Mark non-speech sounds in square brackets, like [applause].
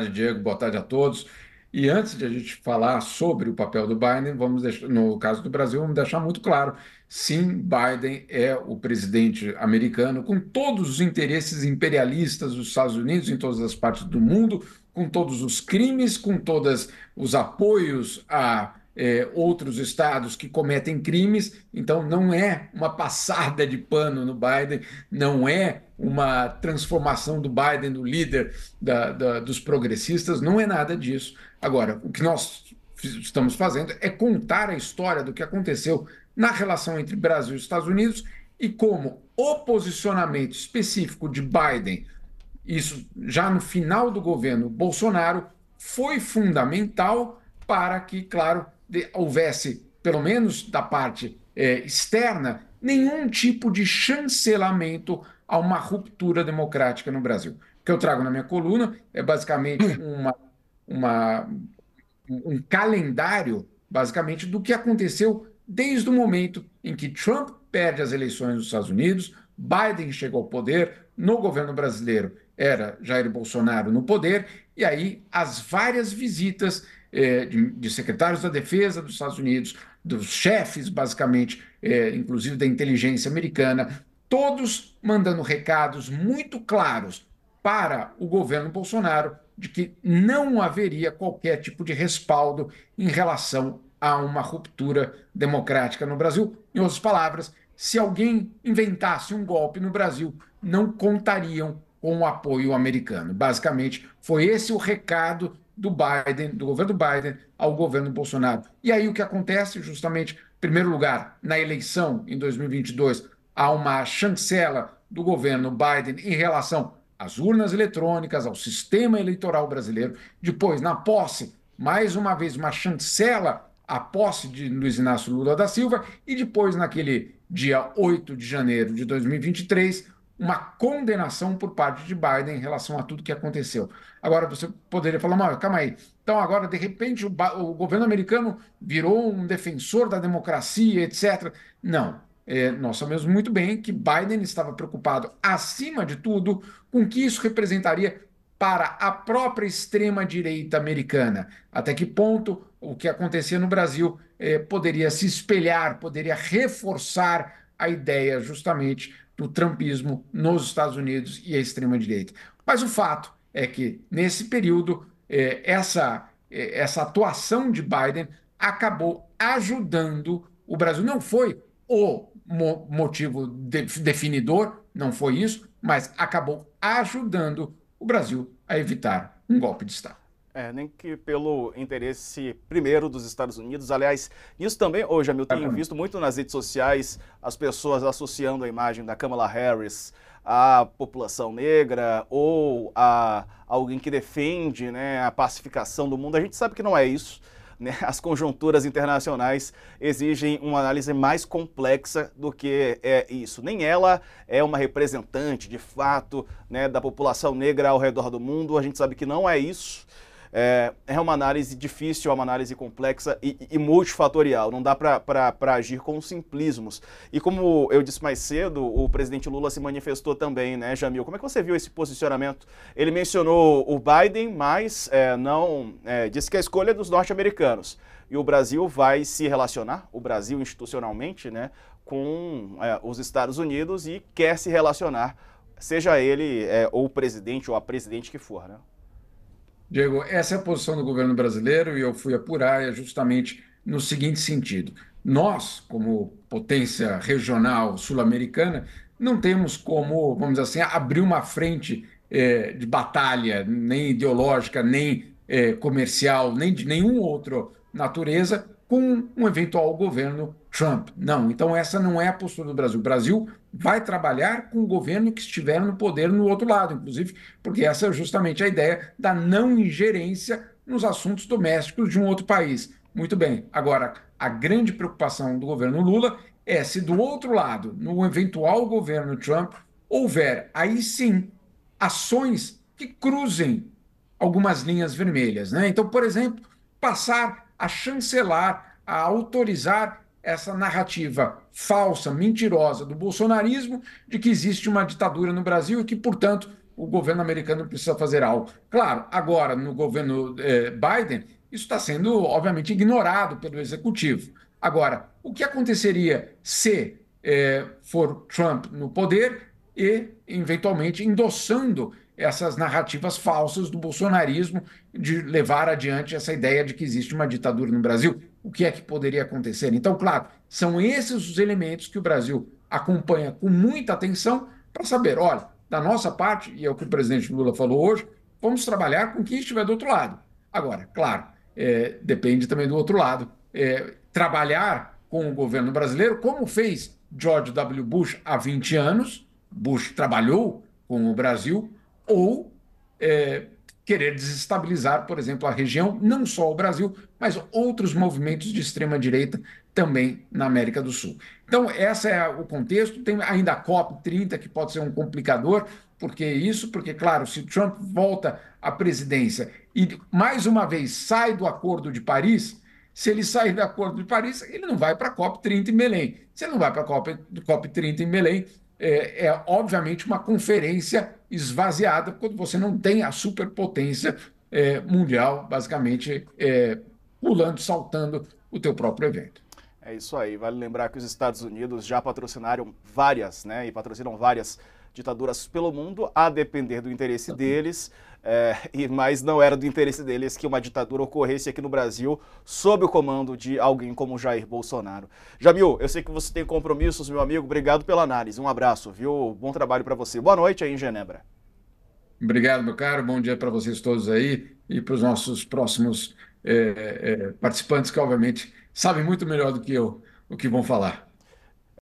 tarde, Diego. Boa tarde a todos. E antes de a gente falar sobre o papel do Biden, vamos deixar, no caso do Brasil, vamos deixar muito claro: sim, Biden é o presidente americano com todos os interesses imperialistas dos Estados Unidos em todas as partes do mundo, com todos os crimes, com todos os apoios a é, outros estados que cometem crimes, então não é uma passada de pano no Biden, não é uma transformação do Biden no líder da, da, dos progressistas, não é nada disso. Agora, o que nós estamos fazendo é contar a história do que aconteceu na relação entre Brasil e Estados Unidos e como o posicionamento específico de Biden, isso já no final do governo Bolsonaro, foi fundamental para que, claro, de, houvesse, pelo menos da parte é, externa, nenhum tipo de chancelamento a uma ruptura democrática no Brasil. O que eu trago na minha coluna é basicamente [coughs] uma, uma, um calendário, basicamente, do que aconteceu desde o momento em que Trump perde as eleições nos Estados Unidos, Biden chegou ao poder, no governo brasileiro era Jair Bolsonaro no poder, e aí as várias visitas é, de, secretários da Defesa dos Estados Unidos, dos chefes, basicamente, é, inclusive da inteligência americana, todos mandando recados muito claros para o governo Bolsonaro de que não haveria qualquer tipo de respaldo em relação a uma ruptura democrática no Brasil. Em outras palavras, se alguém inventasse um golpe no Brasil, não contariam com o apoio americano. Basicamente, foi esse o recado do Biden, do governo Biden ao governo Bolsonaro. E aí o que acontece? Justamente, em primeiro lugar, na eleição em 2022, há uma chancela do governo Biden em relação às urnas eletrônicas, ao sistema eleitoral brasileiro. Depois, na posse, mais uma vez, uma chancela à posse de Luiz Inácio Lula da Silva. E depois, naquele dia 8 de janeiro de 2023, uma condenação por parte de Biden em relação a tudo que aconteceu. Agora você poderia falar, mas calma aí. Então agora de repente o, o governo americano virou um defensor da democracia, etc. Não, é, nós sabemos muito bem que Biden estava preocupado, acima de tudo, com o que isso representaria para a própria extrema-direita americana. Até que ponto o que acontecia no Brasil é, poderia se espelhar, poderia reforçar a ideia justamente do trumpismo nos Estados Unidos e a extrema-direita. Mas o fato é que, nesse período, eh, essa, eh, essa atuação de Biden acabou ajudando o Brasil. Não foi o mo motivo de definidor, não foi isso, mas acabou ajudando o Brasil a evitar um golpe de Estado. É, nem que pelo interesse primeiro dos Estados Unidos. Aliás, isso também hoje, eu tenho visto muito nas redes sociais as pessoas associando a imagem da Kamala Harris à população negra ou a alguém que defende né, a pacificação do mundo. A gente sabe que não é isso. Né? [laughs] As conjunturas internacionais exigem uma análise mais complexa do que é isso. Nem ela é uma representante, de fato, né, da população negra ao redor do mundo. A gente sabe que não é isso. É, é uma análise difícil, é uma análise complexa e, e multifatorial. Não dá para agir com simplismos. E como eu disse mais cedo, o presidente Lula se manifestou também, né, Jamil? Como é que você viu esse posicionamento? Ele mencionou o Biden, mas é, não é, disse que a escolha é dos norte-americanos. E o Brasil vai se relacionar, o Brasil institucionalmente, né, com é, os Estados Unidos e quer se relacionar, seja ele é, ou o presidente ou a presidente que for, né? Diego, essa é a posição do governo brasileiro e eu fui apurar é justamente no seguinte sentido: nós, como potência regional sul-americana, não temos como, vamos dizer assim, abrir uma frente eh, de batalha, nem ideológica, nem é, comercial, nem de nenhum outro natureza, com um eventual governo Trump. Não, então essa não é a postura do Brasil. O Brasil vai trabalhar com o governo que estiver no poder no outro lado, inclusive, porque essa é justamente a ideia da não ingerência nos assuntos domésticos de um outro país. Muito bem. Agora, a grande preocupação do governo Lula é se do outro lado, no eventual governo Trump, houver aí sim ações que cruzem algumas linhas vermelhas. Né? Então, por exemplo, passar a chancelar, a autorizar essa narrativa falsa, mentirosa do bolsonarismo de que existe uma ditadura no Brasil e que, portanto, o governo americano precisa fazer algo. Claro, agora, no governo eh, Biden, isso está sendo, obviamente, ignorado pelo executivo. Agora, o que aconteceria se eh, for Trump no poder e, eventualmente, endossando essas narrativas falsas do bolsonarismo de levar adiante essa ideia de que existe uma ditadura no Brasil. O que é que poderia acontecer? Então, claro, são esses os elementos que o Brasil acompanha com muita atenção para saber, olha, da nossa parte, e é o que o presidente Lula falou hoje, vamos trabalhar com quem estiver do outro lado. Agora, claro, é, depende também do outro lado. É, trabalhar com o governo brasileiro, como fez George W. Bush há 20 anos, Bush trabalhou com o Brasil, ou é, querer desestabilizar, por exemplo, a região, não só o Brasil, mas outros movimentos de extrema-direita também na América do Sul. Então, esse é o contexto. Tem ainda a COP30, que pode ser um complicador, porque isso, porque, claro, se Trump volta à presidência e, mais uma vez, sai do Acordo de Paris, se ele sair do Acordo de Paris, ele não vai para a COP30 em Belém. Se ele não vai para a COP, COP30 em Belém, é, é obviamente uma conferência esvaziada quando você não tem a superpotência é, mundial, basicamente é, pulando, saltando o teu próprio evento. É isso aí. Vale lembrar que os Estados Unidos já patrocinaram várias, né? E patrocinam várias ditaduras pelo mundo, a depender do interesse tá deles, é, e mas não era do interesse deles que uma ditadura ocorresse aqui no Brasil sob o comando de alguém como Jair Bolsonaro. Jamil, eu sei que você tem compromissos, meu amigo, obrigado pela análise, um abraço, viu? Bom trabalho para você. Boa noite aí em Genebra. Obrigado, meu caro, bom dia para vocês todos aí e para os nossos próximos é, é, participantes que, obviamente, sabem muito melhor do que eu o que vão falar.